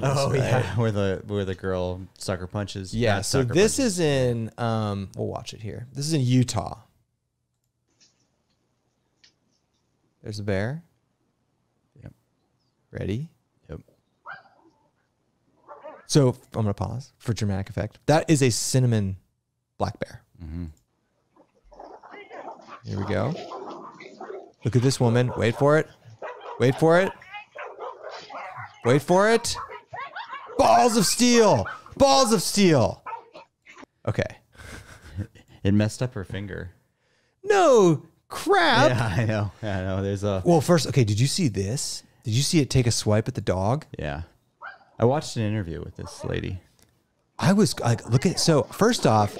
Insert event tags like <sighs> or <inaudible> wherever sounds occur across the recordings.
Oh right? yeah, <laughs> where the where the girl sucker punches. Yeah, so this punches. is in um we'll watch it here. This is in Utah. There's a bear. Yep. Ready? Yep. So I'm gonna pause for dramatic effect. That is a cinnamon black bear. Mm-hmm. Here we go. Look at this woman. Wait for it. Wait for it. Wait for it. Balls of steel. Balls of steel. Okay. It messed up her finger. No crap. Yeah, I know. I know. There's a. Well, first, okay. Did you see this? Did you see it take a swipe at the dog? Yeah. I watched an interview with this lady. I was like, look at. So first off,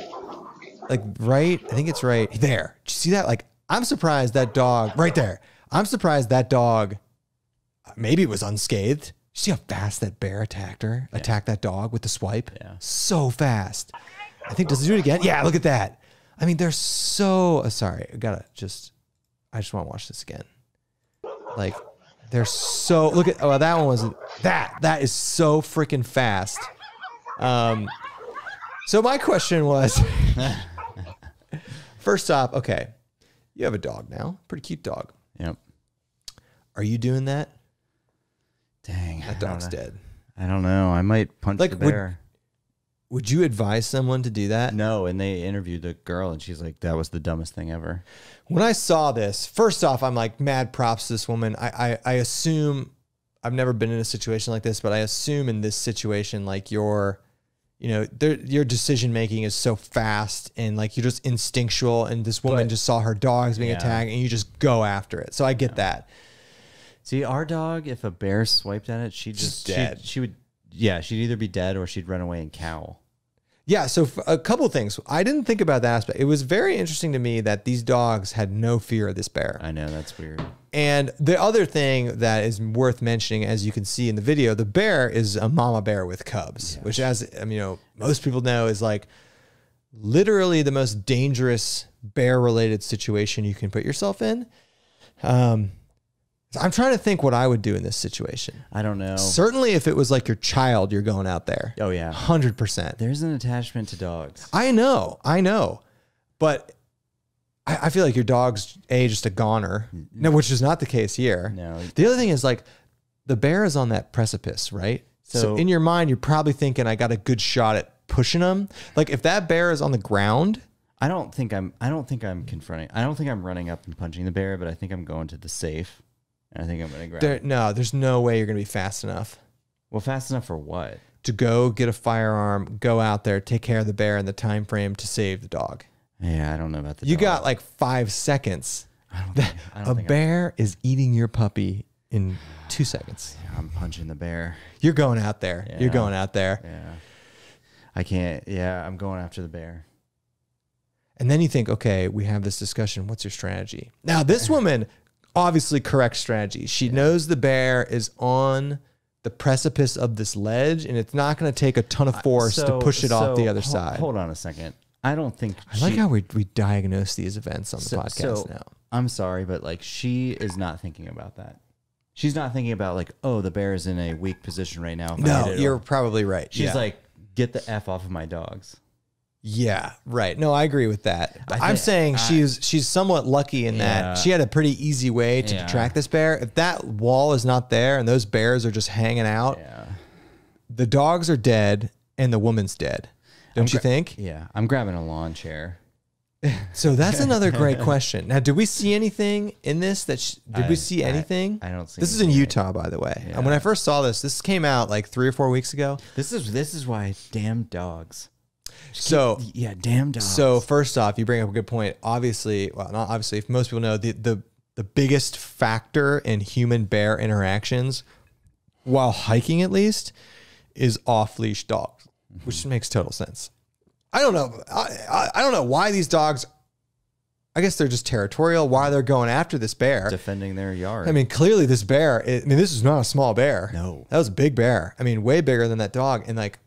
like right, I think it's right there. Do you see that? Like, I'm surprised that dog right there. I'm surprised that dog. Maybe it was unscathed see how fast that bear attacked her? Yeah. Attacked that dog with the swipe? Yeah. So fast. I think, does it do it again? Yeah, look at that. I mean, they're so. Uh, sorry, I gotta just. I just want to watch this again. Like, they're so. Look at. Oh, that one was. That. That is so freaking fast. Um, so my question was <laughs> first off, okay, you have a dog now, pretty cute dog. Yep. Are you doing that that dog's I dead. I don't know. I might punch like, the bear. Would, would you advise someone to do that? No. And they interviewed the girl, and she's like, "That was the dumbest thing ever." When I saw this, first off, I'm like, "Mad props to this woman." I, I, I assume I've never been in a situation like this, but I assume in this situation, like your, you know, your decision making is so fast and like you're just instinctual. And this woman but, just saw her dogs being yeah. attacked, and you just go after it. So I get yeah. that. See, our dog, if a bear swiped at it, she'd just She's dead. She, she would, yeah, she'd either be dead or she'd run away and cowl. Yeah, so a couple things. I didn't think about that aspect. It was very interesting to me that these dogs had no fear of this bear. I know, that's weird. And the other thing that is worth mentioning, as you can see in the video, the bear is a mama bear with cubs, which, as you know, most people know is like literally the most dangerous bear related situation you can put yourself in. Um, I'm trying to think what I would do in this situation. I don't know. Certainly, if it was like your child, you're going out there. Oh yeah, hundred percent. There's an attachment to dogs. I know, I know, but I, I, feel like your dog's a just a goner. Mm-hmm. No, which is not the case here. No. The other thing is like the bear is on that precipice, right? So, so in your mind, you're probably thinking, I got a good shot at pushing him. Like if that bear is on the ground, I don't think I'm. I don't think I'm confronting. I don't think I'm running up and punching the bear, but I think I'm going to the safe. I think I'm gonna grab. There, no, there's no way you're gonna be fast enough Well, fast enough for what? to go get a firearm, go out there, take care of the bear in the time frame to save the dog. Yeah, I don't know about the. You dog. got like five seconds. I don't think, I don't A think bear is eating your puppy in two seconds. I'm, <sighs> I'm punching the bear. You're going out there. You're going out there. Yeah, I can't. Yeah, I'm going after the bear. And then you think, okay, we have this discussion. What's your strategy? Now, this woman obviously correct strategy. She yeah. knows the bear is on the precipice of this ledge, and it's not going to take a ton of uh, force uh, so, to push it so off the other ho side. Hold on a second. I don't think. I she, like how we, we diagnose these events on the so, podcast now. I'm sorry, but like she is not thinking about that. She's not thinking about like, oh, the bear is in a weak position right now. no, you're probably right. She's yeah. like, get the f off of my dogs. Yeah, right. No, I agree with that. I'm saying I, she's she's somewhat lucky in yeah. that she had a pretty easy way to yeah. track this bear. If that wall is not there and those bears are just hanging out, yeah. the dogs are dead and the woman's dead. Don't you think? Yeah, I'm grabbing a lawn chair. <laughs> so that's another great <laughs> question. Now, do we see anything in this? That did I, we see I, anything? I, don't see. This anything. is in Utah, by the way. Yeah. And when I first saw this, this came out like three or four weeks ago. This is this is why damn dogs. So yeah, damn dogs. So first off, you bring up a good point. Obviously, well, not obviously. If most people know the the the biggest factor in human bear interactions, while hiking at least, is off leash dogs, mm-hmm. which makes total sense. I don't know. I, I, I don't know why these dogs. I guess they're just territorial. Why they're going after this bear? Defending their yard. I mean, clearly this bear. I mean, this is not a small bear. No, that was a big bear. I mean, way bigger than that dog. And like,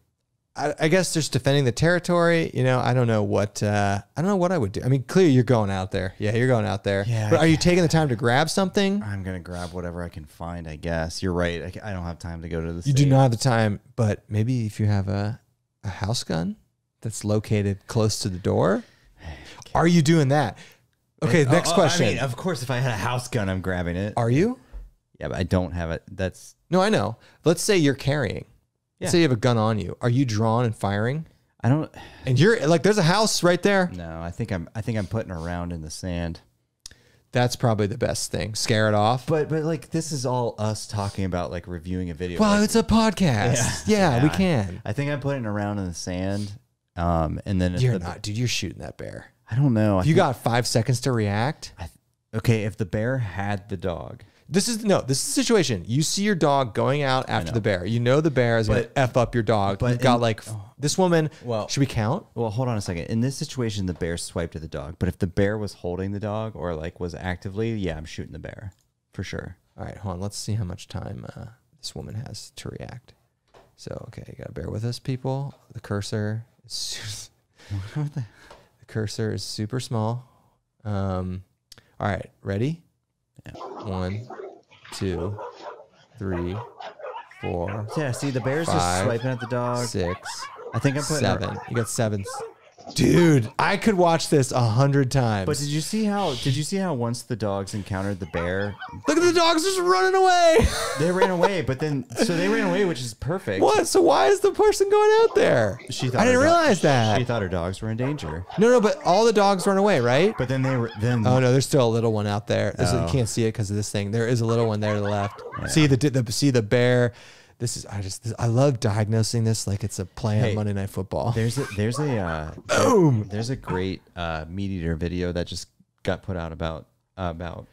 I, I, guess just defending the territory. You know, I don't know what uh, I don't know what I would do. I mean, clearly you're going out there. Yeah, you're going out there. Yeah. But are you taking the time to grab something? I'm gonna grab whatever I can find. I guess you're right. I, I don't have time to go to the. You state. do not have the time, but maybe if you have a a house gun that's located close to the door, <sighs> are you doing that? Okay, next oh, oh question. I mean, of course, if I had a house gun, I'm grabbing it. Are you? Yeah, but I don't have it. That's no, I know. Let's say you're carrying. Yeah. Say you have a gun on you. Are you drawn and firing? I don't. And you're like, there's a house right there. No, I think I'm. I think I'm putting around in the sand. That's probably the best thing. Scare it off. But but like this is all us talking about like reviewing a video. Well, like, it's a podcast. Yeah, yeah, yeah we can. I, I, think I'm putting around in the sand. Um, and then you're the, not, dude. You're shooting that bear. I don't know. I you think, got five seconds to react. I, okay, if the bear had the dog, this is no, this is the situation. You see your dog going out after the bear. You know the bear is going to f up your dog. But You've got in, like oh, this woman. Well, should we count? Well, hold on a second. In this situation, the bear swiped at the dog. But if the bear was holding the dog or like was actively, yeah, I'm shooting the bear for sure. All right, hold on. Let's see how much time uh, this woman has to react. So okay, you gotta bear with us, people. The cursor. <laughs> the cursor is super small. Um, all right, ready? Yeah. One two, three, four. Yeah, see, the bear's five, just swiping at the dog. Six. I think I'm putting seven. Her- you got seven Dude, I could watch this a hundred times. But did you see how? Did you see how once the dogs encountered the bear? Look at the dogs just running away. they ran <laughs> away, but then so they ran away, which is perfect. What? So why is the person going out there? She thought I didn't realize that. She thought her dogs were in danger. No, no, but all the dogs run away, right? But then they were then. Oh no, there's still a little one out there. oh. You can't see it because of this thing. There is a little one there to the left. Yeah. See the, the see the bear this is I just this, I love diagnosing this like it's a play hey, on Monday Night Football. There's a there's a uh, <laughs> Boom. there's a great uh, meat eater video that just got put out about about